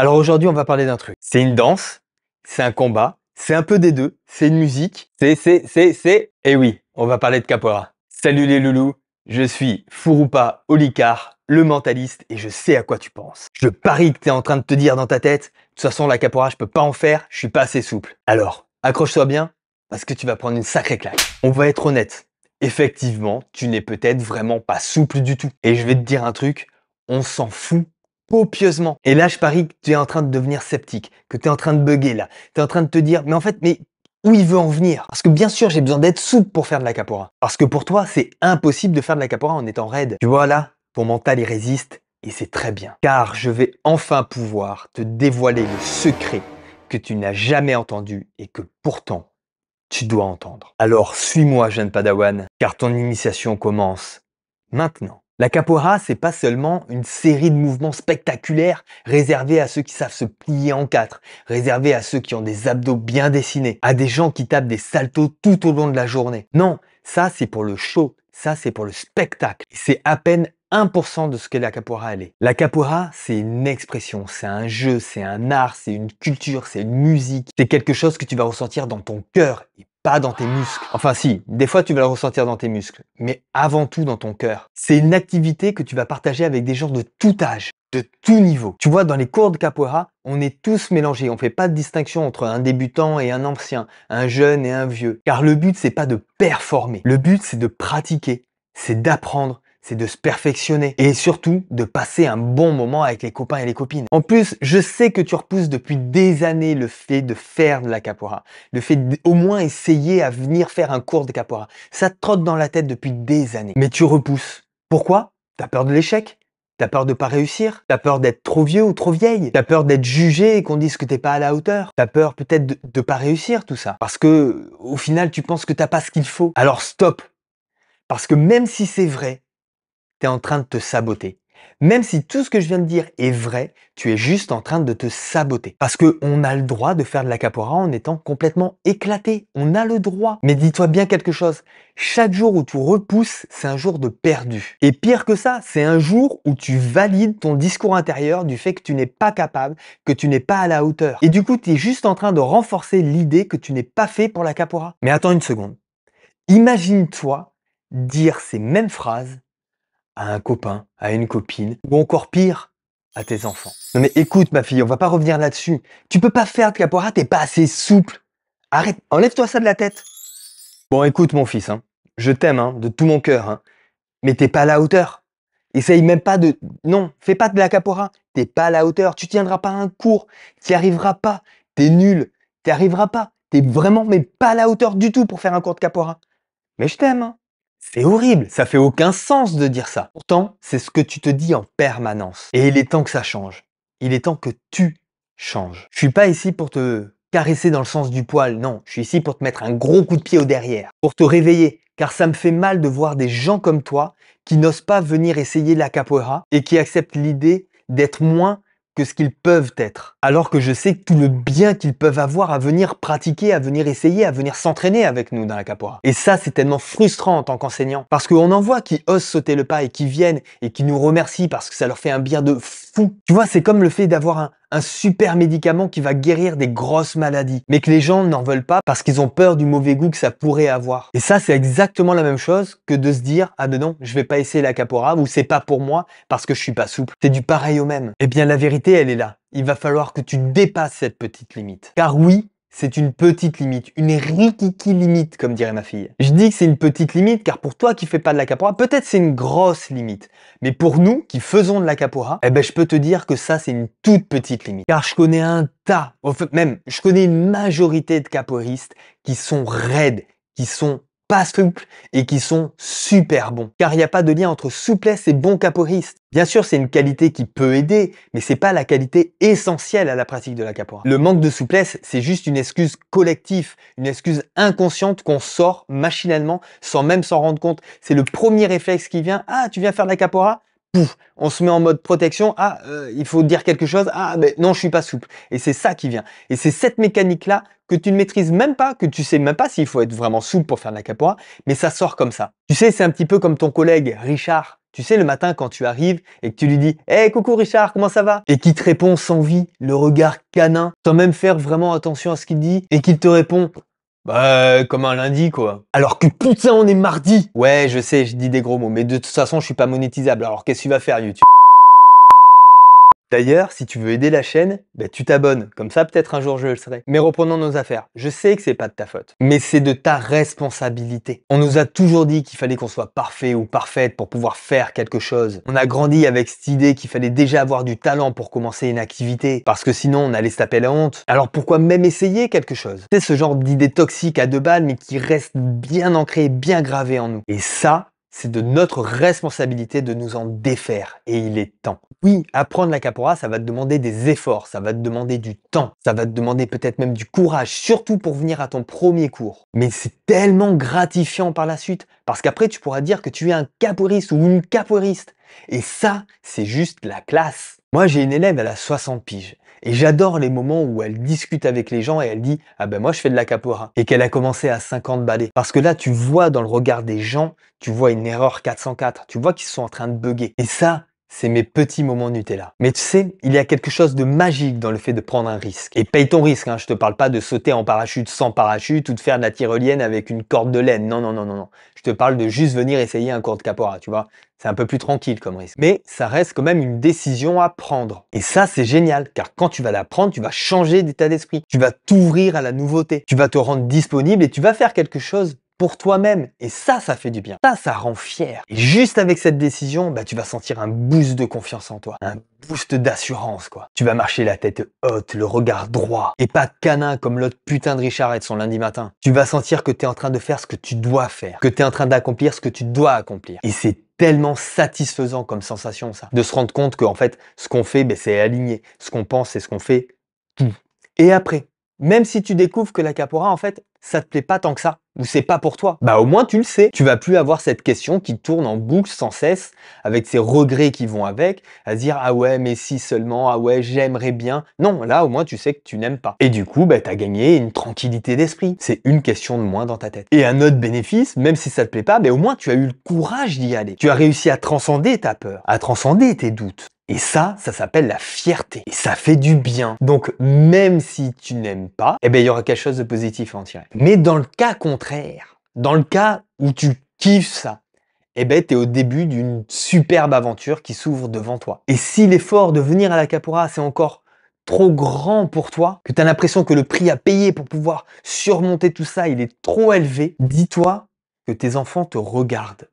Alors aujourd'hui, on va parler d'un truc. C'est une danse, c'est un combat, c'est un peu des deux, c'est une musique, c'est, c'est, c'est, c'est... Et eh oui, on va parler de capora. Salut les loulous, je suis Fouroupa Olicard, le mentaliste, et je sais à quoi tu penses. Je parie que tu es en train de te dire dans ta tête, de toute façon, la capora, je peux pas en faire, je suis pas assez souple. Alors, accroche-toi bien, parce que tu vas prendre une sacrée claque. On va être honnête. Effectivement, tu n'es peut-être vraiment pas souple du tout. Et je vais te dire un truc, on s'en fout copieusement. Et là, je parie que tu es en train de devenir sceptique, que tu es en train de bugger là. Tu es en train de te dire, mais en fait, mais où il veut en venir. Parce que bien sûr, j'ai besoin d'être souple pour faire de la capora. Parce que pour toi, c'est impossible de faire de la capora en étant raide. Tu vois là, ton mental, il résiste et c'est très bien. Car je vais enfin pouvoir te dévoiler le secret que tu n'as jamais entendu et que pourtant, tu dois entendre. Alors suis-moi, jeune Padawan, car ton initiation commence maintenant. La capoeira, c'est pas seulement une série de mouvements spectaculaires réservés à ceux qui savent se plier en quatre, réservés à ceux qui ont des abdos bien dessinés, à des gens qui tapent des saltos tout au long de la journée. Non, ça c'est pour le show, ça c'est pour le spectacle. C'est à peine 1% de ce que la capoeira elle est. La capoeira, c'est une expression, c'est un jeu, c'est un art, c'est une culture, c'est une musique, c'est quelque chose que tu vas ressentir dans ton cœur dans tes muscles. Enfin si, des fois tu vas le ressentir dans tes muscles, mais avant tout dans ton cœur. C'est une activité que tu vas partager avec des gens de tout âge, de tout niveau. Tu vois, dans les cours de capoeira, on est tous mélangés, on fait pas de distinction entre un débutant et un ancien, un jeune et un vieux. Car le but c'est pas de performer, le but c'est de pratiquer, c'est d'apprendre, c'est de se perfectionner et surtout de passer un bon moment avec les copains et les copines. En plus, je sais que tu repousses depuis des années le fait de faire de la capora, le fait au moins essayer à venir faire un cours de capora. Ça te trotte dans la tête depuis des années, mais tu repousses. Pourquoi T'as peur de l'échec T'as peur de pas réussir T'as peur d'être trop vieux ou trop vieille T'as peur d'être jugé et qu'on dise que t'es pas à la hauteur T'as peur peut-être de, de pas réussir tout ça Parce que au final tu penses que t'as pas ce qu'il faut. Alors stop Parce que même si c'est vrai tu es en train de te saboter. Même si tout ce que je viens de dire est vrai, tu es juste en train de te saboter. Parce qu'on a le droit de faire de la capora en étant complètement éclaté. On a le droit. Mais dis-toi bien quelque chose. Chaque jour où tu repousses, c'est un jour de perdu. Et pire que ça, c'est un jour où tu valides ton discours intérieur du fait que tu n'es pas capable, que tu n'es pas à la hauteur. Et du coup, tu es juste en train de renforcer l'idée que tu n'es pas fait pour la capora. Mais attends une seconde. Imagine-toi dire ces mêmes phrases à un copain, à une copine, ou encore pire, à tes enfants. Non mais écoute ma fille, on va pas revenir là-dessus. Tu peux pas faire de tu t'es pas assez souple. Arrête, enlève-toi ça de la tête. Bon écoute mon fils, hein, je t'aime hein, de tout mon cœur, hein, mais t'es pas à la hauteur. Essaye même pas de... Non, fais pas de la capora. T'es pas à la hauteur. Tu tiendras pas un cours. n'y arriveras pas. T'es nul. T'y arriveras pas. T'es vraiment, mais pas à la hauteur du tout pour faire un cours de capora. Mais je t'aime. C'est horrible, ça fait aucun sens de dire ça. Pourtant, c'est ce que tu te dis en permanence. Et il est temps que ça change. Il est temps que tu changes. Je suis pas ici pour te caresser dans le sens du poil, non. Je suis ici pour te mettre un gros coup de pied au derrière, pour te réveiller, car ça me fait mal de voir des gens comme toi qui n'osent pas venir essayer la capoeira et qui acceptent l'idée d'être moins ce qu'ils peuvent être. Alors que je sais tout le bien qu'ils peuvent avoir à venir pratiquer, à venir essayer, à venir s'entraîner avec nous dans la capoeira. Et ça, c'est tellement frustrant en tant qu'enseignant. Parce qu'on en voit qui osent sauter le pas et qui viennent et qui nous remercient parce que ça leur fait un bien de fou. Tu vois, c'est comme le fait d'avoir un, un super médicament qui va guérir des grosses maladies, mais que les gens n'en veulent pas parce qu'ils ont peur du mauvais goût que ça pourrait avoir. Et ça, c'est exactement la même chose que de se dire ah ben non, je vais pas essayer la capora ou c'est pas pour moi parce que je suis pas souple. C'est du pareil au même. Eh bien, la vérité, elle est là. Il va falloir que tu dépasses cette petite limite. Car oui, c'est une petite limite, une rikiki limite, comme dirait ma fille. Je dis que c'est une petite limite, car pour toi qui fais pas de la capora, peut-être c'est une grosse limite. Mais pour nous, qui faisons de la capora, eh ben, je peux te dire que ça, c'est une toute petite limite. Car je connais un tas, même, je connais une majorité de caporistes qui sont raides, qui sont pas souples et qui sont super bons. Car il n'y a pas de lien entre souplesse et bon caporiste. Bien sûr, c'est une qualité qui peut aider, mais c'est pas la qualité essentielle à la pratique de la capora. Le manque de souplesse, c'est juste une excuse collective, une excuse inconsciente qu'on sort machinalement sans même s'en rendre compte. C'est le premier réflexe qui vient. Ah, tu viens faire de la capora? Pouf, on se met en mode protection. Ah, euh, il faut dire quelque chose. Ah, mais ben, non, je suis pas souple. Et c'est ça qui vient. Et c'est cette mécanique-là que tu ne maîtrises même pas, que tu sais même pas s'il faut être vraiment souple pour faire de la capoeira, mais ça sort comme ça. Tu sais, c'est un petit peu comme ton collègue Richard. Tu sais, le matin quand tu arrives et que tu lui dis "Eh hey, coucou Richard, comment ça va Et qui te répond sans vie, le regard canin, sans même faire vraiment attention à ce qu'il dit, et qu'il te répond bah, euh, comme un lundi, quoi. Alors que putain, on est mardi Ouais, je sais, je dis des gros mots, mais de toute façon, je suis pas monétisable, alors qu'est-ce que tu vas faire, YouTube D'ailleurs, si tu veux aider la chaîne, bah, tu t'abonnes. Comme ça, peut-être un jour je le serai. Mais reprenons nos affaires. Je sais que c'est pas de ta faute, mais c'est de ta responsabilité. On nous a toujours dit qu'il fallait qu'on soit parfait ou parfaite pour pouvoir faire quelque chose. On a grandi avec cette idée qu'il fallait déjà avoir du talent pour commencer une activité, parce que sinon on allait se taper la honte. Alors pourquoi même essayer quelque chose C'est ce genre d'idée toxique à deux balles, mais qui reste bien ancrée, bien gravée en nous. Et ça, c'est de notre responsabilité de nous en défaire et il est temps. Oui, apprendre la capora, ça va te demander des efforts, ça va te demander du temps, ça va te demander peut-être même du courage, surtout pour venir à ton premier cours. Mais c'est tellement gratifiant par la suite parce qu'après tu pourras dire que tu es un caporiste ou une caporiste. Et ça, c'est juste la classe. Moi, j'ai une élève, elle a 60 piges. Et j'adore les moments où elle discute avec les gens et elle dit Ah ben moi je fais de la capora. Et qu'elle a commencé à 50 balais. Parce que là, tu vois dans le regard des gens, tu vois une erreur 404. Tu vois qu'ils sont en train de bugger. Et ça, c'est mes petits moments Nutella. Mais tu sais, il y a quelque chose de magique dans le fait de prendre un risque. Et paye ton risque, hein, je te parle pas de sauter en parachute sans parachute ou de faire de la tyrolienne avec une corde de laine. Non, non, non, non, non. Je te parle de juste venir essayer un cours de capora, tu vois. C'est un peu plus tranquille comme risque. Mais ça reste quand même une décision à prendre. Et ça, c'est génial, car quand tu vas la prendre, tu vas changer d'état d'esprit. Tu vas t'ouvrir à la nouveauté. Tu vas te rendre disponible et tu vas faire quelque chose pour toi-même. Et ça, ça fait du bien. Ça, ça rend fier. Et juste avec cette décision, bah, tu vas sentir un boost de confiance en toi, un boost d'assurance, quoi. Tu vas marcher la tête haute, le regard droit, et pas canin comme l'autre putain de Richard de son lundi matin. Tu vas sentir que tu es en train de faire ce que tu dois faire, que tu es en train d'accomplir ce que tu dois accomplir. Et c'est tellement satisfaisant comme sensation, ça. De se rendre compte qu'en fait, ce qu'on fait, ben, c'est aligné. Ce qu'on pense c'est ce qu'on fait, Et après, même si tu découvres que la capora, en fait, ça te plaît pas tant que ça, ou c'est pas pour toi, bah au moins tu le sais. Tu vas plus avoir cette question qui tourne en boucle sans cesse, avec ces regrets qui vont avec, à se dire ah ouais, mais si seulement, ah ouais, j'aimerais bien. Non, là au moins tu sais que tu n'aimes pas. Et du coup, bah t'as gagné une tranquillité d'esprit. C'est une question de moins dans ta tête. Et un autre bénéfice, même si ça te plaît pas, mais bah, au moins tu as eu le courage d'y aller. Tu as réussi à transcender ta peur, à transcender tes doutes. Et ça, ça s'appelle la fierté. Et ça fait du bien. Donc, même si tu n'aimes pas, eh ben, il y aura quelque chose de positif à en tirer. Mais dans le cas contraire, dans le cas où tu kiffes ça, eh ben, es au début d'une superbe aventure qui s'ouvre devant toi. Et si l'effort de venir à la Capora, c'est encore trop grand pour toi, que tu as l'impression que le prix à payer pour pouvoir surmonter tout ça, il est trop élevé, dis-toi que tes enfants te regardent.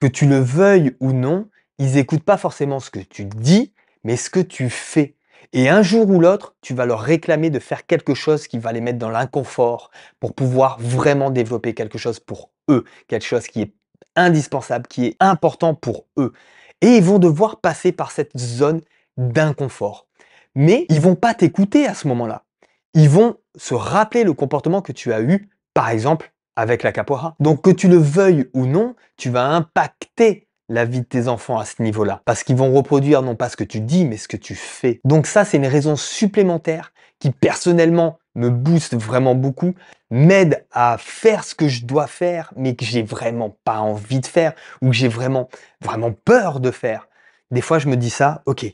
Que tu le veuilles ou non, ils n'écoutent pas forcément ce que tu dis, mais ce que tu fais. Et un jour ou l'autre, tu vas leur réclamer de faire quelque chose qui va les mettre dans l'inconfort pour pouvoir vraiment développer quelque chose pour eux, quelque chose qui est indispensable, qui est important pour eux. Et ils vont devoir passer par cette zone d'inconfort. Mais ils vont pas t'écouter à ce moment-là. Ils vont se rappeler le comportement que tu as eu, par exemple, avec la capoeira. Donc que tu le veuilles ou non, tu vas impacter la vie de tes enfants à ce niveau-là. Parce qu'ils vont reproduire non pas ce que tu dis, mais ce que tu fais. Donc ça, c'est une raison supplémentaire qui, personnellement, me booste vraiment beaucoup, m'aide à faire ce que je dois faire, mais que j'ai vraiment pas envie de faire, ou que j'ai vraiment, vraiment peur de faire. Des fois, je me dis ça, ok,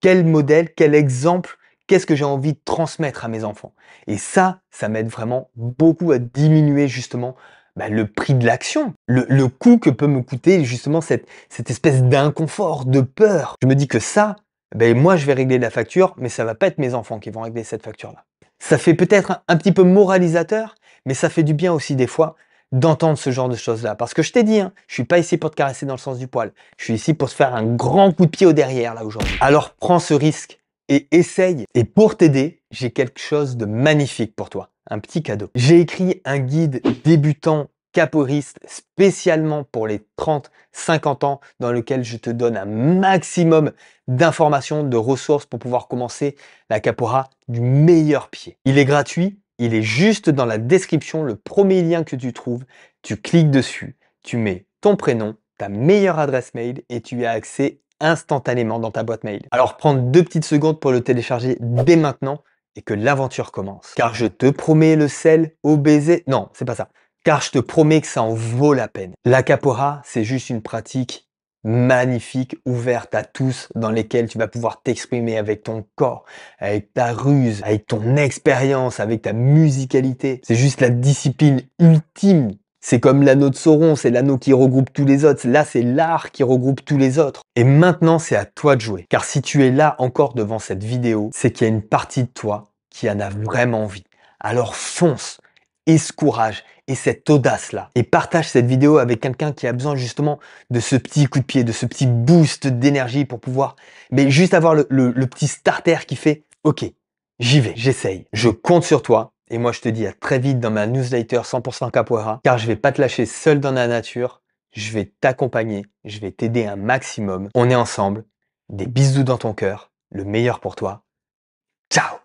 quel modèle, quel exemple, qu'est-ce que j'ai envie de transmettre à mes enfants Et ça, ça m'aide vraiment beaucoup à diminuer justement bah, le prix de l'action, le, le, coût que peut me coûter justement cette, espèce d'inconfort, de peur. Je me dis que ça, ben, moi je vais régler la facture, mais ça va pas être mes enfants qui vont régler cette facture-là. Ça fait peut-être un petit peu moralisateur, mais ça fait du bien aussi des fois d'entendre ce genre de choses-là. Parce que je t'ai dit, hein, je suis pas ici pour te caresser dans le sens du poil. Je suis ici pour te faire un grand coup de pied au derrière là aujourd'hui. Alors prends ce risque et essaye. Et pour t'aider, j'ai quelque chose de magnifique pour toi un petit cadeau. J'ai écrit un guide débutant caporiste spécialement pour les 30-50 ans dans lequel je te donne un maximum d'informations, de ressources pour pouvoir commencer la capora du meilleur pied. Il est gratuit, il est juste dans la description, le premier lien que tu trouves, tu cliques dessus, tu mets ton prénom, ta meilleure adresse mail et tu as accès instantanément dans ta boîte mail. Alors prends deux petites secondes pour le télécharger dès maintenant et que l'aventure commence. Car je te promets le sel au baiser. Non, c'est pas ça. Car je te promets que ça en vaut la peine. La capora, c'est juste une pratique magnifique, ouverte à tous, dans lesquelles tu vas pouvoir t'exprimer avec ton corps, avec ta ruse, avec ton expérience, avec ta musicalité. C'est juste la discipline ultime c'est comme l'anneau de Sauron, c'est l'anneau qui regroupe tous les autres. Là, c'est l'art qui regroupe tous les autres. Et maintenant, c'est à toi de jouer. Car si tu es là encore devant cette vidéo, c'est qu'il y a une partie de toi qui en a vraiment envie. Alors fonce et ce courage et cette audace-là. Et partage cette vidéo avec quelqu'un qui a besoin justement de ce petit coup de pied, de ce petit boost d'énergie pour pouvoir, mais juste avoir le, petit starter qui fait, OK, j'y vais, j'essaye, je compte sur toi et moi, je te dis à très vite dans ma newsletter 100% Capoeira, car je vais pas te lâcher seul dans la nature. Je vais t'accompagner, je vais t'aider un maximum. On est ensemble. Des bisous dans ton cœur. Le meilleur pour toi. Ciao